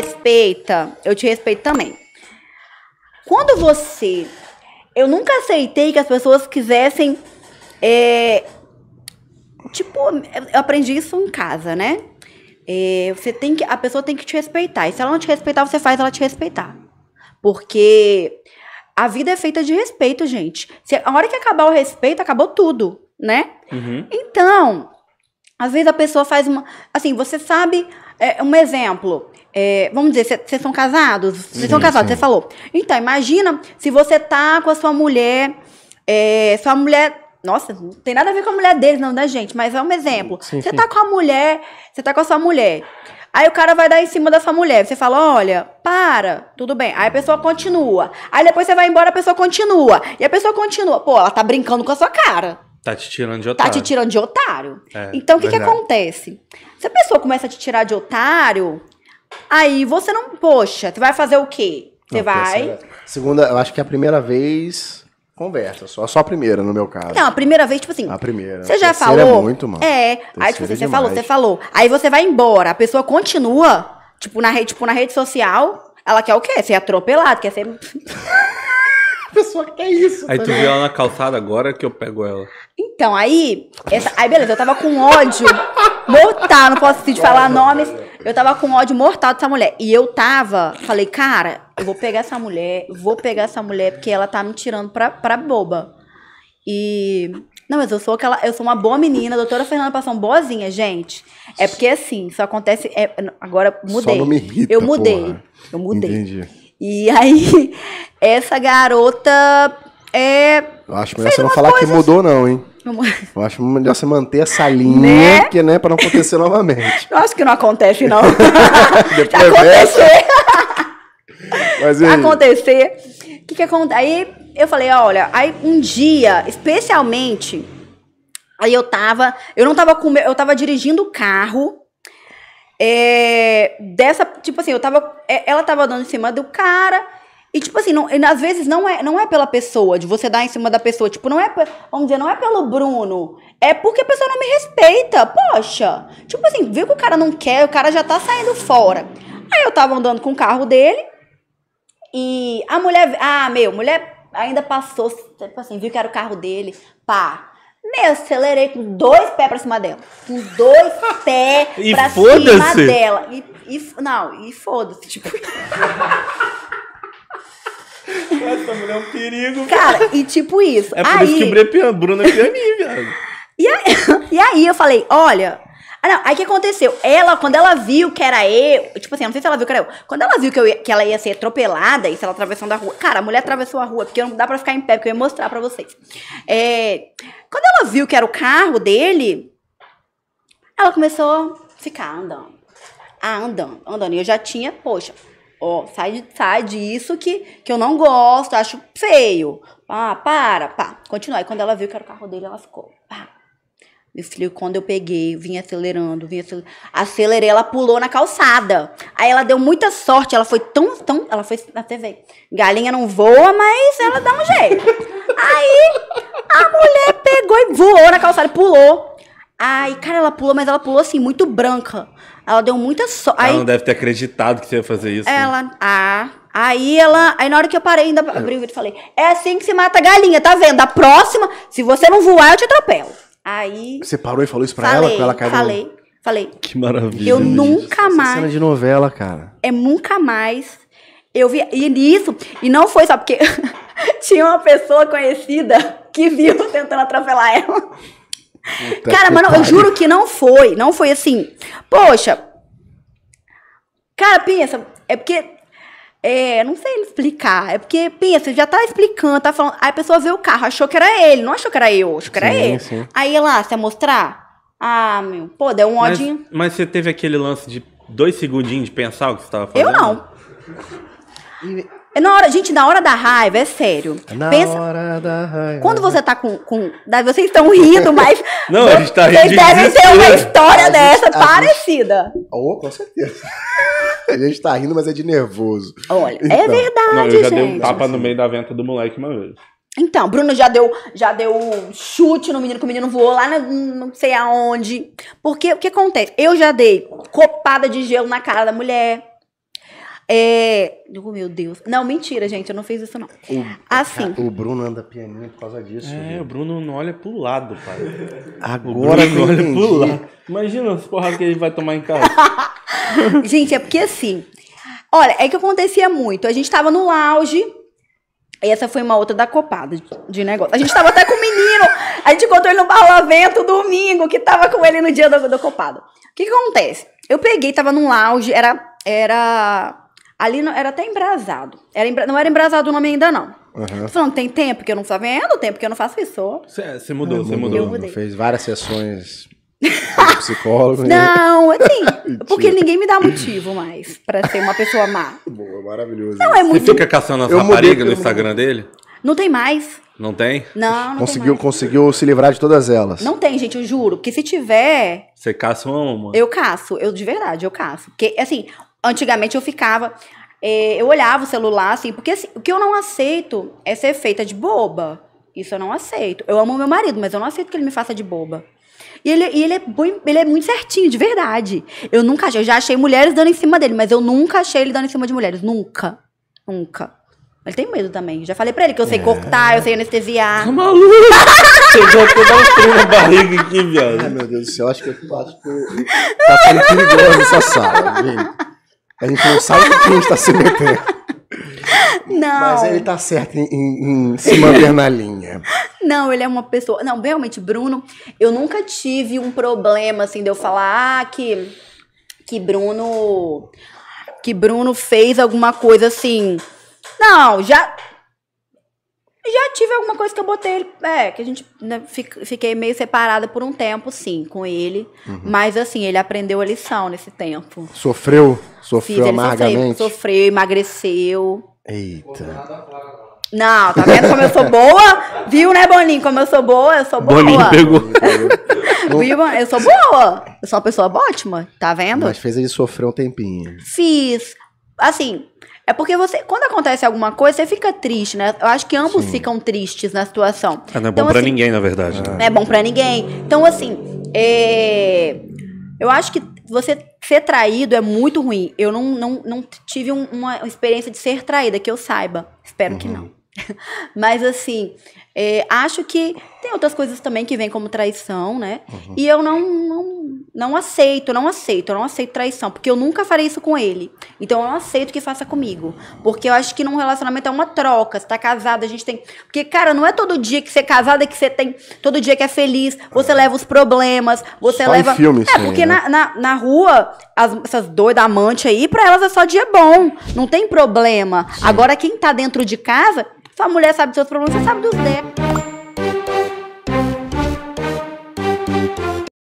respeita, eu te respeito também. Quando você. Eu nunca aceitei que as pessoas quisessem. É, tipo, eu aprendi isso em casa, né? É, você tem que, a pessoa tem que te respeitar. E se ela não te respeitar, você faz ela te respeitar. Porque a vida é feita de respeito, gente. Se, a hora que acabar o respeito, acabou tudo, né? Uhum. Então, às vezes a pessoa faz uma. Assim, você sabe é, um exemplo. É, vamos dizer, vocês são casados? Vocês são casados, você falou. Então, imagina se você tá com a sua mulher. É, sua mulher. Nossa, não tem nada a ver com a mulher deles, não, da né, gente, mas é um exemplo. você tá com a mulher, você tá com a sua mulher. Aí o cara vai dar em cima da sua mulher. Você fala, olha, para, tudo bem. Aí a pessoa continua. Aí depois você vai embora, a pessoa continua. E a pessoa continua. Pô, ela tá brincando com a sua cara. Tá te tirando de otário. Tá te tirando de otário. É, então, o que, que acontece? Se a pessoa começa a te tirar de otário, aí você não, poxa, você vai fazer o quê? Você não, vai. É Segunda, eu acho que é a primeira vez conversa, só, só a primeira no meu caso. Não, a primeira vez, tipo assim. A primeira. Você já é falou. É muito, mano. É. aí, tipo é assim, é você falou, você falou. Aí você vai embora, a pessoa continua, tipo, na rede, tipo, na rede social. Ela quer o quê? Ser atropelado, quer ser. pessoa que quer isso. Aí tá tu vê ela na calçada agora que eu pego ela. Então, aí. Essa, aí, beleza, eu tava com ódio mortal, não posso assim, falar nomes. Eu tava com ódio mortal dessa mulher. E eu tava, falei, cara, eu vou pegar essa mulher, vou pegar essa mulher, porque ela tá me tirando pra, pra boba. E. Não, mas eu sou aquela. Eu sou uma boa menina, a doutora Fernanda Passão, boazinha, gente. É porque assim, isso acontece. É, agora mudei. Só não me irrita, eu mudei. Porra. Eu mudei. Entendi. E aí, essa garota é. Eu acho melhor você não falar que mudou, assim. não, hein? Eu acho melhor você manter essa né? linha, né? que né, para não acontecer novamente. Eu acho que não acontece não. Depois Já acontecer. Mas aí? acontecer. O que que acontece? Aí eu falei, olha, aí um dia, especialmente, aí eu tava, eu não tava com, eu tava dirigindo o carro. É, dessa, tipo assim, eu tava, eh, ela tava dando em cima do cara. E, tipo assim, não, às vezes não é, não é pela pessoa, de você dar em cima da pessoa. Tipo, não é, vamos dizer, não é pelo Bruno. É porque a pessoa não me respeita. Poxa. Tipo assim, viu que o cara não quer, o cara já tá saindo fora. Aí eu tava andando com o carro dele. E a mulher. Ah, meu, mulher ainda passou, tipo assim, viu que era o carro dele. Pá. Meu, acelerei com dois pés pra cima dela. Com dois pés pra cima dela. E, e, não, e foda-se. Tipo. essa mulher é um perigo. Cara, e tipo isso. É por aí... isso que Bruna, Bruna é pianinho, é viado. E aí, e aí eu falei, olha, ah, não. Aí o que aconteceu? Ela, quando ela viu que era eu, tipo assim, não sei se ela viu que era eu. Quando ela viu que, eu ia, que ela ia ser atropelada, se ela atravessando a rua. Cara, a mulher atravessou a rua, porque não dá pra ficar em pé, porque eu ia mostrar pra vocês. É, quando ela viu que era o carro dele, ela começou a ficar andando. Ah, andando, andando. E eu já tinha, poxa, Ó, sai, sai disso que, que eu não gosto, acho feio. Ah, para, pá. Continua. E quando ela viu que era o carro dele, ela ficou, pá. Meu filho, quando eu peguei, vim acelerando, vim acelerando. Acelerei, ela pulou na calçada. Aí ela deu muita sorte, ela foi tão, tão. Ela foi na TV. Galinha não voa, mas ela dá um jeito. Aí a mulher pegou e voou na calçada, pulou. Aí, cara, ela pulou, mas ela pulou assim, muito branca. Ela deu muita sorte. Ela aí, não deve ter acreditado que você ia fazer isso. Né? Ela. Né? Ah. Aí ela. Aí na hora que eu parei, ainda abri o vídeo e falei: É assim que se mata a galinha, tá vendo? A próxima, se você não voar, eu te atropelo. Aí. Você parou e falou isso pra falei, ela? Ela caiu falei, falei. Que maravilha. Eu nunca gente. mais. cena de novela, cara. É nunca mais. Eu vi. E nisso. E não foi só porque tinha uma pessoa conhecida que viu tentando atropelar ela. Puta cara, mano, pare. eu juro que não foi. Não foi assim. Poxa. Cara, pensa. É porque. É, não sei explicar. É porque, pensa, já tá explicando, tá falando. Aí a pessoa vê o carro, achou que era ele. Não achou que era eu, achou que sim, era ele. Sim. Aí lá, se mostrar. Ah, meu. Pô, deu um ódio. Mas, mas, você teve aquele lance de dois segundinhos de pensar o que você tava falando? Eu não. É na hora, gente, na hora da raiva, é sério. Na Pensa, hora da raiva. Quando você tá com. com né, vocês estão rindo, mas. Não, a gente tá rindo. Vocês devem ter uma história a dessa gente, tá parecida. Gente... Oh, com certeza. A gente tá rindo, mas é de nervoso. Olha, é então... é verdade, Não, eu já gente. dei um tapa no meio da venta do moleque uma vez. Então, Bruno já deu já deu chute no menino, que o menino voou lá na, não sei aonde. Porque o que acontece? Eu já dei copada de gelo na cara da mulher. É. Oh, meu Deus. Não, mentira, gente. Eu não fiz isso, não. O, assim. O Bruno anda pianinho por causa disso. É, viu? o Bruno não olha pro lado, pai. Agora ele não olha pro lado. Imagina as porradas que ele vai tomar em casa. gente, é porque assim. Olha, é que acontecia muito. A gente tava no lounge. E essa foi uma outra da copada de negócio. A gente tava até com o menino. A gente encontrou ele no barlavento domingo, que tava com ele no dia da, da copada. O que, que acontece? Eu peguei, tava num lounge, era. Era Ali não, era até embrasado. Era embra, não era embrasado o nome ainda, não. Uhum. Falando, tem tempo que eu não estou vendo, é, tempo que eu não faço isso. Você mudou, você mudou. mudou. Fez várias sessões psicólogo. Não, assim, porque ninguém me dá motivo mais para ser uma pessoa má. Boa, maravilhoso. Não, é você fica caçando as raparigas no Instagram mudei. dele? Não tem mais. Não tem? Não, não conseguiu, conseguiu se livrar de todas elas. Não tem, gente, eu juro. Porque se tiver. Você caça uma, mano. Eu caço, eu de verdade, eu caço. Porque, assim, antigamente eu ficava. É, eu olhava o celular, assim, porque assim, o que eu não aceito é ser feita de boba. Isso eu não aceito. Eu amo meu marido, mas eu não aceito que ele me faça de boba. E ele, e ele, é, ele é muito certinho, de verdade. Eu nunca achei, eu já achei mulheres dando em cima dele, mas eu nunca achei ele dando em cima de mulheres. Nunca. Nunca. Ele tem medo também. Já falei pra ele que eu sei é. cortar, eu sei anestesiar. Tá maluco? Você até dar um trem na barriga aqui, viado. Ai, meu Deus do céu, acho que eu que por. Tá sendo perigoso essa sala, gente. A gente não sabe o que a gente tá se metendo. Não. Mas ele tá certo em, em, em se manter na linha. Não, ele é uma pessoa. Não, realmente, Bruno, eu nunca tive um problema assim de eu falar ah, que, que Bruno. Que Bruno fez alguma coisa assim. Não, já já tive alguma coisa que eu botei ele. É, que a gente. Né, fiquei meio separada por um tempo, sim, com ele. Uhum. Mas, assim, ele aprendeu a lição nesse tempo. Sofreu? Sofreu Fiz, amargamente? Sofreu, sofreu, emagreceu. Eita. Não, tá vendo como eu sou boa? Viu, né, Boninho? Como eu sou boa, eu sou boa. Boninho pegou. Viu, eu sou boa. Eu sou uma pessoa ótima, tá vendo? Mas fez ele sofrer um tempinho. Fiz. Assim, é porque você, quando acontece alguma coisa, você fica triste, né? Eu acho que ambos Sim. ficam tristes na situação. É, não é então, bom assim, pra ninguém, na verdade. Né? Não é bom pra ninguém. Então, assim, é... eu acho que você ser traído é muito ruim. Eu não, não, não tive um, uma experiência de ser traída, que eu saiba. Espero uhum. que não. Mas, assim, é, acho que tem outras coisas também que vêm como traição, né? Uhum. E eu não, não não aceito, não aceito, não aceito traição, porque eu nunca farei isso com ele. Então eu não aceito que faça comigo. Porque eu acho que num relacionamento é uma troca. Você tá casado, a gente tem. Porque, cara, não é todo dia que você é casada que você tem. Todo dia que é feliz, você é. leva os problemas, você só leva. Em filme, é, sim, porque né? na, na, na, rua, as, essas doidas amantes aí, pra elas é só dia bom. Não tem problema. Sim. Agora, quem tá dentro de casa, sua mulher sabe dos seus problemas, você sabe dos dela.